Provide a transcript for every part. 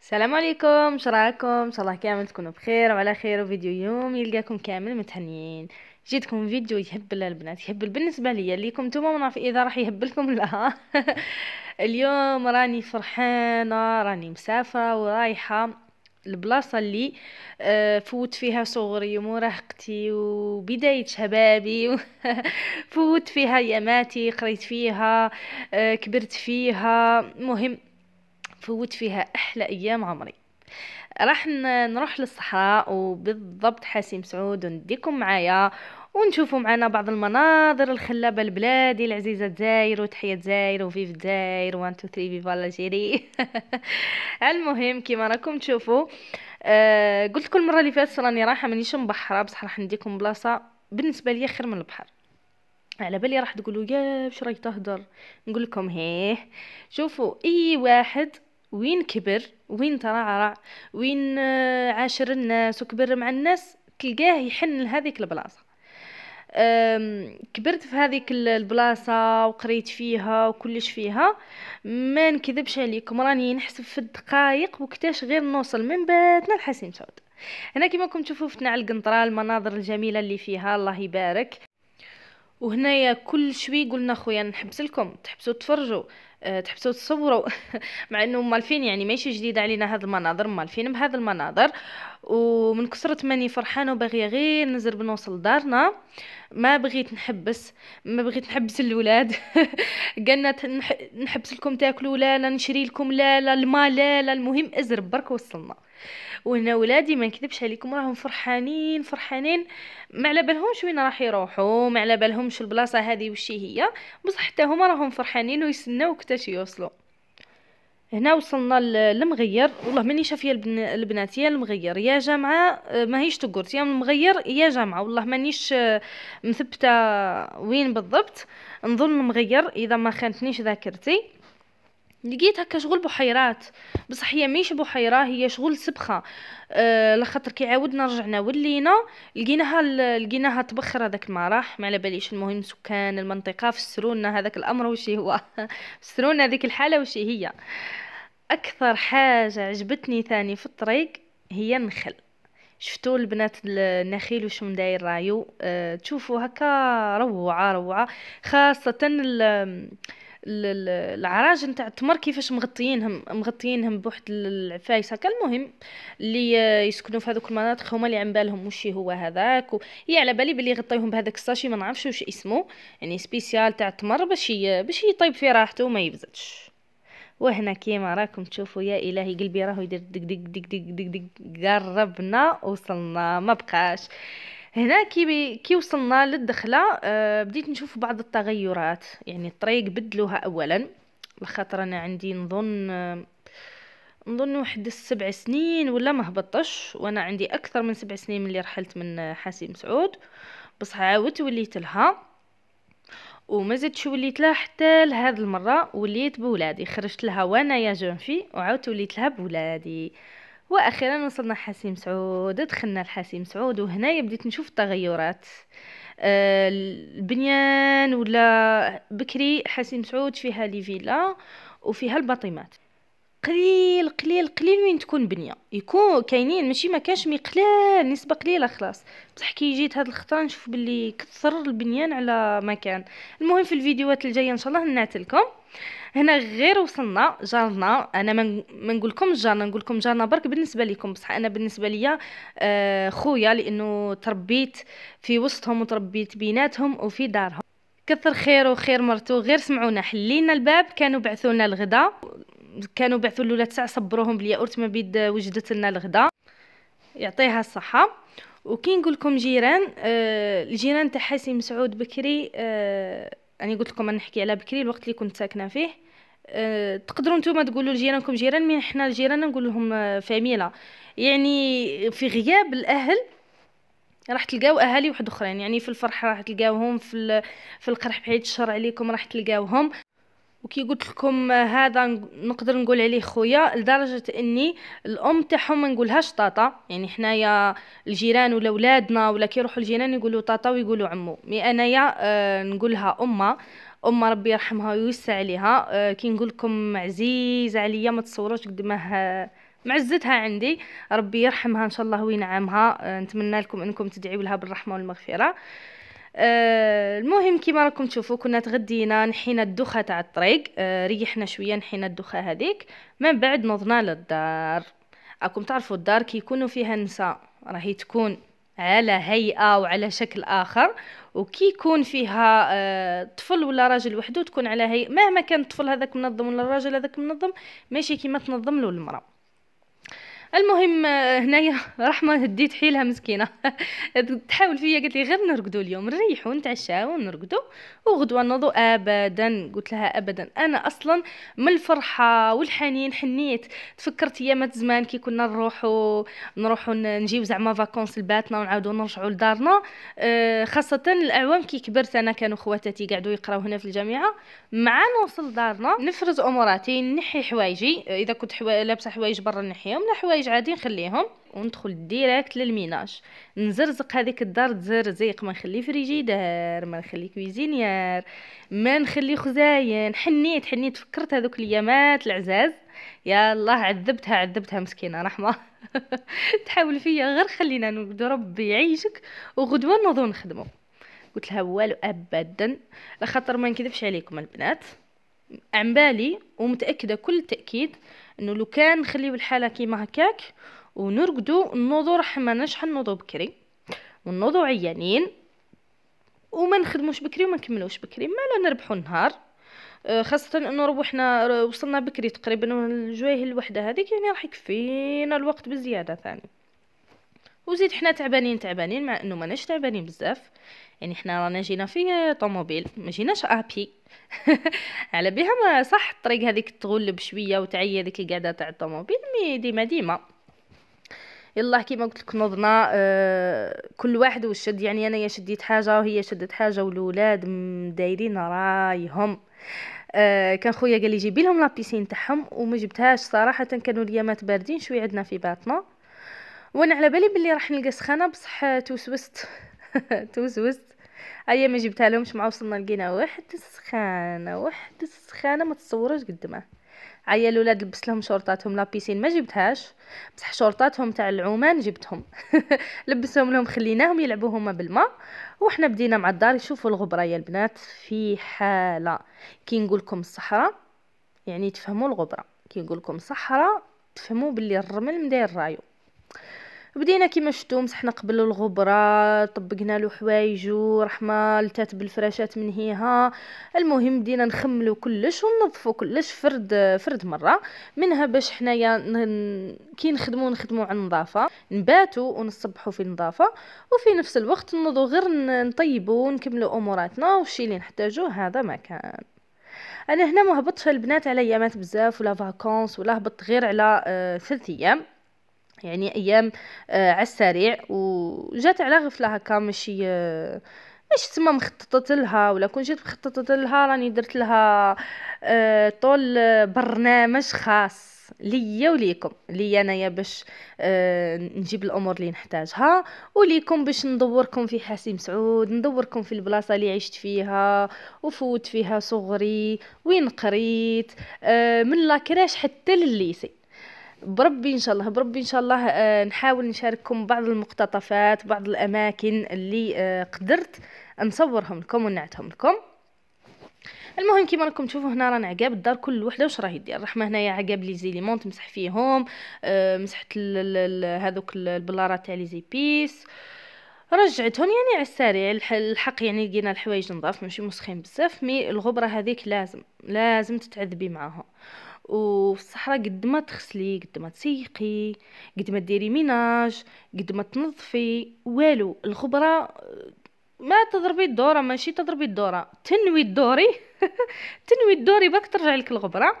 السلام عليكم شراكم ان شاء الله كامل تكونوا بخير وعلى خير وفيديو يوم يلقاكم كامل متهنيين جيتكم فيديو يهبل البنات يهبل بالنسبه ليا ليكم نتوما ما نعرف اذا راح يهبلكم لا اليوم راني فرحانه راني مسافره ورايحه البلاصه اللي آه، فوت فيها صغري ومراهقتي وبدايه شبابي فوت فيها ياماتي قريت فيها آه، كبرت فيها مهم فوت فيها أحلى أيام عمري راح نروح للصحراء وبالضبط حاسي سعود ونديكم معايا ونشوفوا معنا بعض المناظر الخلابة لبلادي العزيزة دزاير وتحية دزاير وفيف دزاير وان تو ثري فيفا لاجيري المهم كيما راكم تشوفوا آه قلت كل المرة اللي فاتت راني رايحة مانيش مبحرة بصح راح نديكم بلاصة بالنسبة ليا خير من البحر على بالي راح تقولوا يا باش راهي تهدر نقول لكم هيه شوفوا اي واحد وين كبر وين ترعرع وين آه، عاشر الناس وكبر مع الناس تلقاه يحن لهذيك البلاصه كبرت في هذيك البلاصة وقريت فيها وكلش فيها ما نكذبش عليكم راني نحسب في الدقائق وكتاش غير نوصل من بيتنا لحسين سعود هنا كما راكم تشوفوا فتنا على القنطرة المناظر الجميلة اللي فيها الله يبارك وهنايا كل شوي قلنا خويا نحبس لكم تحبسوا تفرجوا آه، تحبسوا تصوروا مع انه مالفين يعني ماشي جديده علينا هاد المناظر مالفين بهاد المناظر ومن كثرة ماني فرحانه وباغيه غير نزرب نوصل دارنا ما بغيت نحبس ما بغيت نحبس الولاد قلنا نحبس لكم تاكلوا لا لا نشري لكم لا لا الما لا لا المهم ازرب برك وصلنا وهنا ولادي ما نكذبش عليكم راهم فرحانين فرحانين ما على بالهمش وين راح يروحوا ما على بالهمش البلاصه هذه وش هي بصح حتى هما راهم فرحانين ويستناو كتاش يوصلوا هنا وصلنا للمغير والله ماني شافيه البن... البنات آه، يا المغير يا جامعه ماهيش تقرت يا المغير يا جامعه والله مانيش آه، مثبته وين بالضبط نظن المغير اذا ما خانتنيش ذاكرتي لقيت هكا شغل بحيرات بصح هي ماشي بحيره هي شغل سبخه أه لخاطر كي عاودنا رجعنا ولينا لقيناها لقيناها تبخر هذاك ما راح ما على باليش المهم سكان المنطقه فسرونا هذاك الامر وشي هو فسرونا هذيك الحاله وشي هي اكثر حاجه عجبتني ثاني في الطريق هي النخل شفتوا البنات النخيل وش داير رايو أه تشوفوا هكا روعه روعه خاصه العراج نتاع التمر كيفاش مغطيينهم مغطيينهم بواحد العفايس هكا المهم اللي آه، يسكنوا في هذوك المناطق هما اللي عم بالهم وشي هو هذاك هي على بالي بلي يغطيهم بهذاك الساشي ما نعرفش واش اسمه يعني سبيسيال تاع التمر باش باش يطيب في راحته وما يبزتش وهنا كيما راكم تشوفوا يا الهي قلبي راهو يدير دق دق دق دق دق قربنا وصلنا ما بقاش هنا كي بي كي وصلنا للدخله آه بديت نشوف بعض التغيرات يعني الطريق بدلوها اولا لخاطر انا عندي نظن آه نظن واحد السبع سنين ولا ما هبطش وانا عندي اكثر من سبع سنين من اللي رحلت من آه، حاسي مسعود بصح عاودت وليت لها وما زدتش وليت لها حتى لهاد المره وليت بولادي خرجت لها وانا يا جون وعاودت وليت لها بولادي واخيرا وصلنا حسيم سعود دخلنا لحاسيم سعود وهنايا بديت نشوف التغيرات آه، البنيان ولا بكري حسيم سعود فيها لي فيلا وفيها الباطيمات قليل قليل قليل وين تكون بنيه يكون كاينين ماشي ما كانش مي نسبه قليله خلاص بصح كي جيت هاد الخطا نشوف باللي كثر البنيان على مكان المهم في الفيديوهات الجايه ان شاء الله نعتلكم هنا غير وصلنا جارنا انا ما نقول لكم جارنا نقولكم جارنا برك بالنسبه لكم بصح انا بالنسبه ليا آه خويا لانه تربيت في وسطهم وتربيت بيناتهم وفي دارهم كثر خير وخير مرتو غير سمعونا حلينا الباب كانوا بعثوا لنا الغداء كانوا بعثوا الاولاد تاع صبروهم بلي ما بيد وجدت لنا الغداء يعطيها الصحه وكي نقول لكم جيران آه الجيران تاع حسين مسعود بكري آه يعني قلت لكم نحكي على بكري الوقت اللي كنت ساكنه فيه أه تقدروا نتوما تقولوا لجيرانكم جيران من حنا الجيران نقول لهم آه، فاميلا يعني في غياب الاهل راح تلقاو اهالي واحد اخرين يعني في الفرح راح تلقاوهم في في القرح بعيد الشر عليكم راح تلقاوهم وكي قلت لكم هذا نقدر نقول عليه خويا لدرجه اني الام تاعهم ما نقولهاش طاطا يعني حنايا الجيران ولا ولادنا ولا كي يروحوا الجيران يقولوا طاطا ويقولوا عمو مي انايا أه نقولها امه امه ربي يرحمها ويوسع عليها أه كي نقول لكم عزيزه عليا ما تصوروش قد ما معزتها عندي ربي يرحمها ان شاء الله وينعمها أه نتمنى لكم انكم تدعيوا لها بالرحمه والمغفره آه، المهم كيما راكم تشوفوا كنا تغدينا نحينا الدوخه تاع الطريق آه، ريحنا شويه نحينا الدوخه هذيك من بعد نوضنا للدار راكم تعرفوا الدار يكونوا فيها النساء راهي تكون على هيئه وعلى شكل اخر وكي يكون فيها آه، طفل ولا راجل وحده تكون على هيئه مهما كان الطفل هذاك منظم ولا الراجل هذاك منظم ماشي كيما تنظم له المراه المهم هنايا رحمه هديت حيلها مسكينه تحاول فيا قالت لي غير نرقدوا اليوم نريحوا نتعشاو ونرقدوا وغدوه نوضوا ابدا قلت لها ابدا انا اصلا من الفرحه والحنين حنيت تفكرت ايامات زمان كي كنا نروحوا نروحوا نجيو زعما فاكونس لباتنا ونعاودوا نرجعوا لدارنا آه، خاصه الاعوام كي كبرت انا كانوا خواتاتي قعدوا يقراو هنا في الجامعه مع نوصل دارنا نفرز اموراتي نحي حوايجي اذا كنت حوا... لابسه حوايج برا نحيهم لا حوايج الحوايج عادي نخليهم وندخل ديريكت للميناج نزرزق هذيك الدار تزرزيق ما نخلي فريجيدار ما نخلي كويزينيير ما نخلي خزاين حنيت حنيت فكرت هذوك اليامات العزاز يا الله عذبتها عذبتها مسكينه رحمه تحاول فيا غير خلينا نقول ربي يعيشك وغدوه نوضو نخدمو قلت لها والو ابدا لخاطر ما نكذبش عليكم البنات عن بالي ومتاكده كل تاكيد انه لو كان نخليو الحاله كيما هكاك ونرقدو نوضو راح ما نشحن نوضو بكري ونوضو عيانين وما نخدموش بكري وما نكملوش بكري ما لا نربحو النهار آه، خاصة انه روحنا آه، وصلنا بكري تقريبا الجويه الوحدة هذيك يعني راح يكفينا الوقت بزيادة ثاني وزيد حنا تعبانين تعبانين مع انه ماناش تعبانين بزاف يعني حنا رانا جينا في طوموبيل ما جيناش ابي على بها ما صح الطريق هذيك تغلب شويه وتعيا هذيك القعده تاع الطوموبيل مي ديما ديما يلا كيما قلت لك نوضنا آه كل واحد وشد يعني انايا شديت حاجه وهي شدت حاجه والولاد دايرين رايهم آه كان خويا قال لي جيبي لهم لابيسين تاعهم وما جبتهاش صراحه كانوا اليامات باردين شويه عندنا في باطنه وانا على بالي بلي راح نلقى سخانه بصح توسوست توسوست ايا ما جبتها لهمش مع وصلنا لقينا واحد السخانه واحد السخانه ما تصوروش قد ما عيا الولاد لبس لهم شورطاتهم لابيسين ما جبتهاش بصح شورطاتهم تاع العومان جبتهم لبسهم لهم خليناهم يلعبوا هما بالماء وحنا بدينا مع الدار يشوفوا الغبره يا البنات في حاله كي نقول لكم الصحراء يعني تفهموا الغبره كي نقول لكم صحراء تفهموا باللي الرمل مداير رايو بدينا كيما شفتو مسحنا قبل الغبره طبقنا له حوايجو رحمه لتات بالفراشات من هيها المهم بدينا نخملو كلش وننظفو كلش فرد فرد مره منها باش حنايا كي نخدمو نخدمو على النظافه نباتو ونصبحو في النظافه وفي نفس الوقت نوضو غير نطيبو ونكملو اموراتنا والشي اللي نحتاجو هذا ما كان انا هنا ما هبطش البنات على ايامات بزاف ولا فاكونس ولا هبط غير على آه، ثلاث ايام يعني ايام آه على السريع وجات على غفله هكا ماشي آه مش تما مخططت لها ولا كون جيت مخططت لها راني درت لها آه طول آه، برنامج خاص ليا وليكم ليا انايا باش آه نجيب الامور اللي نحتاجها وليكم باش ندوركم في حاسي سعود ندوركم في البلاصه اللي عشت فيها وفوت فيها صغري وين قريت آه من لاكراش حتى للليسي بربي ان شاء الله بربي ان شاء الله آه، نحاول نشارككم بعض المقتطفات بعض الاماكن اللي آه، قدرت نصورهم لكم ونعتهم لكم المهم كيما راكم تشوفوا هنا رانا عقاب الدار كل وحده واش راهي دير الرحمه هنايا عقاب لي زيليمون تمسح فيهم آه، مسحت هذوك البلارات تاع لي زيبيس رجعتهم يعني على السريع الحق يعني لقينا الحوايج نظاف ماشي مسخين بزاف مي الغبره هذيك لازم لازم تتعذبي معاهم وفي الصحراء قد ما تغسلي قد ما تسيقي قد ما ديري ميناج قد ما تنظفي والو الخبره آه، ما تضربي الدوره ماشي تضربي الدوره تنوي الدوري تنوي الدوري باك ترجع لك الغبره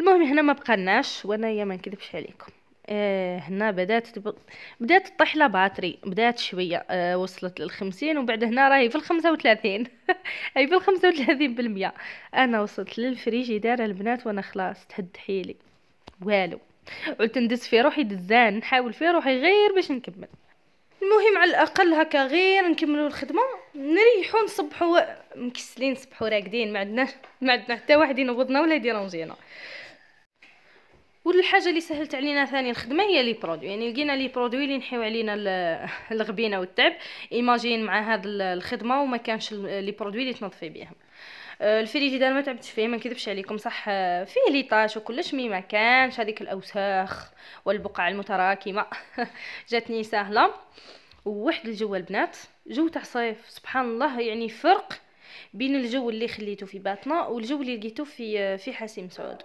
المهم هنا ما بقالناش يا ما نكذبش عليكم آه هنا بدات تب... بدات تطيح لا باتري بدات شويه آه وصلت للخمسين وبعد هنا راهي في الخمسة وثلاثين اي في الخمسة وثلاثين بالمية انا وصلت للفريجيدار البنات وانا خلاص تهد حيلي والو قلت ندس في روحي دزان نحاول في روحي غير باش نكمل المهم على الاقل هكا غير نكملوا الخدمه نريحوا نصبحوا مكسلين صبحوا راقدين ما عندنا ما عندنا حتى واحد ينوضنا ولا يديرونجينا والحاجه اللي سهلت علينا ثاني الخدمه هي لي برودوي يعني لقينا لي برودوي اللي نحيو علينا الغبينه والتعب ايماجين مع هاد الخدمه وما كانش لي برودوي اللي تنظفي بهم آه، الفريجيدار ما تعبتش فيه ما نكذبش عليكم صح آه، فيه ليطاج وكلش مي ما كانش هذيك الاوساخ والبقع المتراكمه جاتني سهله وواحد الجو البنات جو تاع صيف سبحان الله يعني فرق بين الجو اللي خليته في باطنة والجو اللي لقيته في آه، في حسيم سعود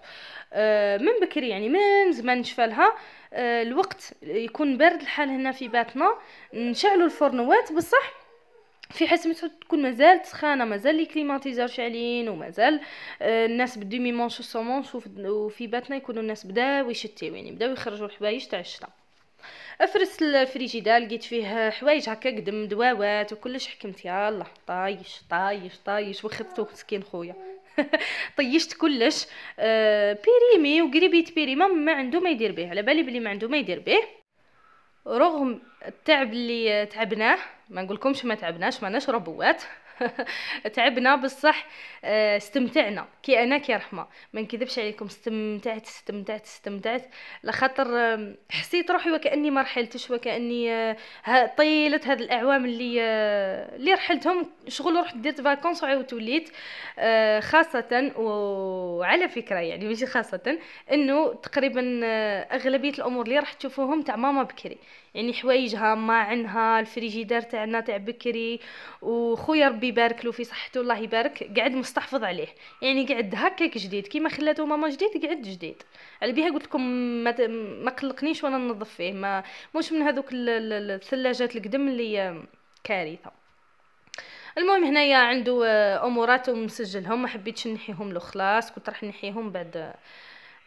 آه، من بكري يعني من زمان شفالها آه، الوقت يكون بارد الحال هنا في باطنة نشعلوا الفرنوات بصح في مسعود تكون مازال سخانه مازال لي كليماتيزور شاعلين ومازال الناس بدو ميمونش سومونش وفي باتنا يكونوا الناس بداو يشتيو يعني بداو يخرجوا الحبايج تاع الشتاء افرس الفريجيدار لقيت فيه حوايج هكا قدم دواوات وكلش حكمت الله طايش طايش طايش وخذته مسكين خويا طيشت كلش آه، بيريمي وقريبيت بيريما ما عنده ما يدير به على بالي بلي ما عنده ما يدير به رغم التعب اللي تعبناه ما نقولكمش ما تعبناش ما نشرب بوات تعبنا بصح آه، استمتعنا كي انا كي رحمه ما نكذبش عليكم استمتعت استمتعت استمتعت لخاطر حسيت روحي وكاني ما رحلتش وكاني آه، طيله هاد الاعوام اللي آه، اللي رحلتهم شغل رحت درت فاكونس وعاودت وليت خاصه وعلى فكره يعني ماشي خاصه انه تقريبا اغلبيه الامور اللي راح تشوفوهم تاع ماما بكري يعني حوايجها ما عنها الفريجيدار تاعنا تاع بكري وخويا ربي يبارك له في صحته الله يبارك قعد مستحفظ عليه يعني قعد هكاك جديد كيما خلاته ماما جديد قعد جديد على بيها قلت لكم ما, ما قلقنيش وانا ننظف فيه ما مش من هذوك الثلاجات القدم اللي كارثه المهم هنايا عنده امورات ومسجلهم ما حبيتش نحيهم له خلاص كنت راح نحيهم بعد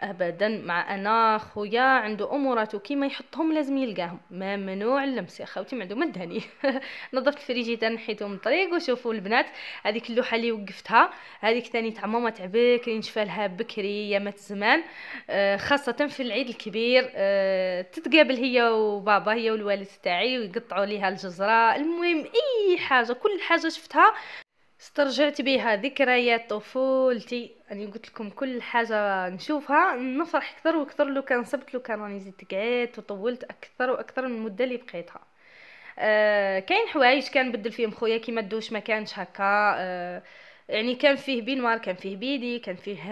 ابدا مع انا خويا عنده امورات كيما يحطهم لازم يلقاهم ممنوع اللمس يا خوتي معدومه الدهني نظفت الفريجيدير نحيته من الطريق وشوفوا البنات هذيك اللوحه اللي وقفتها هذيك ثاني تاع ماما تاع بكري نشفى لها بكري يامات زمان آه، خاصه في العيد الكبير آه، تتقابل هي وبابا هي والوالد تاعي ويقطعوا ليها الجزره المهم اي حاجه كل حاجه شفتها استرجعت بها ذكريات طفولتي يعني قلت لكم كل حاجه نشوفها نفرح اكثر واكثر لو كان صبت لو كان راني زدت قعدت وطولت اكثر واكثر من المده اللي بقيتها أه كاين حوايج كان بدل فيهم خويا كيما الدوش ما كانش هكا أه يعني كان فيه بينوار كان فيه بيدي كان فيه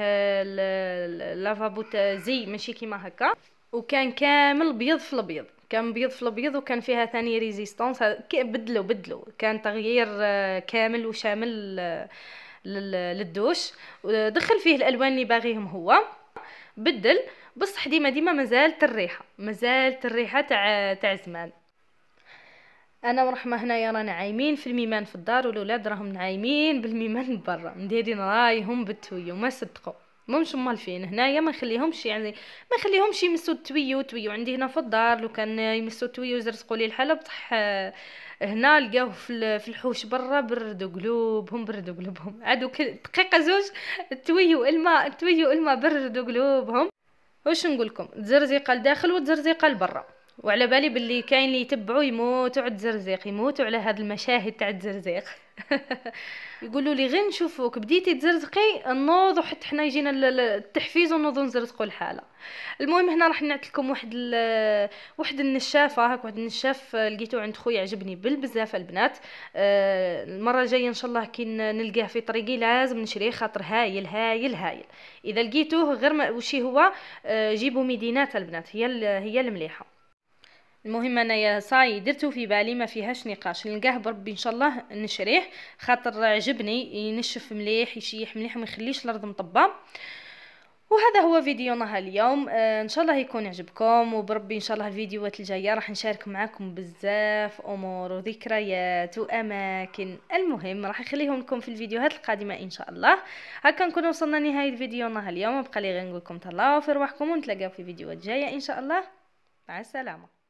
لافابوت زي ماشي كيما هكا وكان كامل بيض في الابيض كان بيض في الابيض وكان فيها ثاني ريزيستانس بدلوا بدلوا كان تغيير آه، كامل وشامل آه، للدوش دخل فيه الالوان اللي باغيهم هو بدل بصح ديما ديما مازالت الريحه مازالت الريحه تاع تاع زمان انا ورحمه هنايا رانا عايمين في الميمان في الدار والولاد راهم نعايمين بالميمان برا مديرين رايهم بالتويو ما صدقوا مهمش مالفين هنايا ما نخليهمش يعني ما نخليهمش يمسوا التويو تويو عندي هنا في الدار لو كان يمسوا التويو زرزقوا لي الحاله صح آه، هنا لقاوه في الحوش برا بردوا قلوبهم بردوا قلوبهم عادوا دقيقه زوج التويو الما التويو الما بردوا قلوبهم واش نقول لكم تزرزيقه لداخل وتزرزيقه لبرا وعلى بالي باللي كاين اللي يتبعوا يموتوا على الزرزيق يموتوا على هاد المشاهد تاع الزرزيق يقولوا لي غير نشوفوك بديتي تزرزقي نوض وحتى حنا يجينا التحفيز ونوض نزرزقوا الحاله المهم هنا راح نعطي لكم واحد واحد النشافه هاك واحد النشاف لقيته عند خويا عجبني بالبزاف البنات آه، المره الجايه ان شاء الله كي نلقاه في طريقي لازم نشريه خاطر هايل هايل هايل اذا لقيتوه غير وشي هو آه، جيبوا ميدينات البنات هي هي المليحه المهم انا يا صاي درتو في بالي ما فيهاش نقاش نلقاه بربي ان شاء الله نشريه خاطر عجبني ينشف مليح يشيح مليح وما يخليش الارض مطبه وهذا هو فيديونا اليوم آه ان شاء الله يكون عجبكم وبربي ان شاء الله الفيديوهات الجايه راح نشارك معكم بزاف امور وذكريات واماكن المهم راح نخليهم لكم في الفيديوهات القادمه ان شاء الله هكا نكون وصلنا لنهايه فيديونا اليوم بقى لي غير نقول لكم تهلاو في رواحكم ونتلاقاو في فيديوهات جايه ان شاء الله مع السلامه